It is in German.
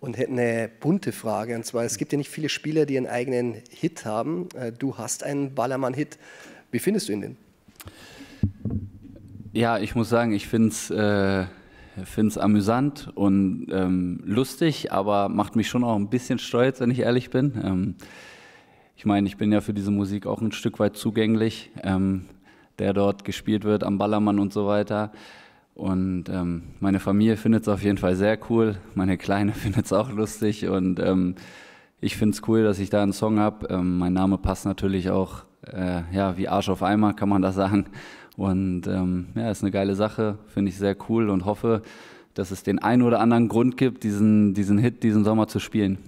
und hätte eine bunte Frage. Und zwar, es gibt ja nicht viele Spieler, die einen eigenen Hit haben. Äh, du hast einen Ballermann-Hit. Wie findest du ihn denn? Ja, ich muss sagen, ich finde es äh, amüsant und ähm, lustig, aber macht mich schon auch ein bisschen stolz, wenn ich ehrlich bin. Ähm, ich meine, ich bin ja für diese Musik auch ein Stück weit zugänglich, ähm, der dort gespielt wird am Ballermann und so weiter. Und ähm, meine Familie findet es auf jeden Fall sehr cool. Meine Kleine findet es auch lustig. Und ähm, ich finde es cool, dass ich da einen Song habe. Ähm, mein Name passt natürlich auch, äh, ja, wie Arsch auf Eimer, kann man das sagen. Und ähm, ja, ist eine geile Sache. Finde ich sehr cool und hoffe, dass es den einen oder anderen Grund gibt, diesen, diesen Hit diesen Sommer zu spielen.